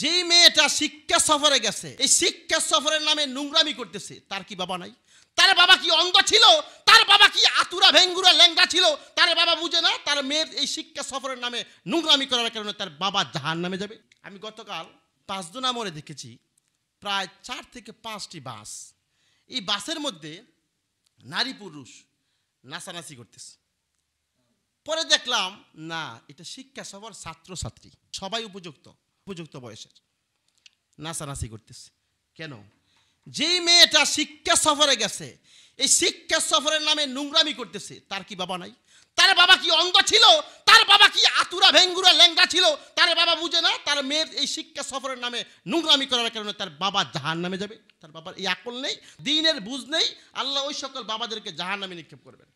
যেই মেয়েটা শিক্ষা সফরে গেছে এই শিক্ষা সফরের নামে নোংরামি করতেছে তার কি বাবা নাই তার বাবা কি অন্ধ ছিল তার বাবা কি আতুরা ভেঙ্গুরা ল্যাংরা ছিল তার বাবা বুঝে না তার মেয়ের এই শিক্ষা সফরের নামে নোংরামি করার কারণে তার বাবা জাহান নামে যাবে আমি গতকাল পাঁচজন আমরে দেখেছি প্রায় চার থেকে পাঁচটি বাস এই বাসের মধ্যে নারী পুরুষ নাচানাচি করতেছে পরে দেখলাম না এটা শিক্ষা সফর ছাত্রছাত্রী সবাই উপযুক্ত উপযুক্ত বয়সের নাচানাচি করতেছে কেন যেই মেয়েটা শিক্ষা সফরে গেছে এই শিক্ষা সফরের নামে নোংরামি করতেছে তার কি বাবা নাই তার বাবা কি অন্ধ ছিল তার বাবা কি আতুরা ভেঙ্গুরা ল্যাংরা ছিল তার বাবা বুঝে না তার মেয়ের এই শিক্ষা সফরের নামে নোংরামি করার কারণে তার বাবা জাহান নামে যাবে তার বাবার এই আকল নেই দিনের বুঝ নেই আল্লাহ ওই সকল বাবাদেরকে জাহান নামে নিক্ষেপ করবেন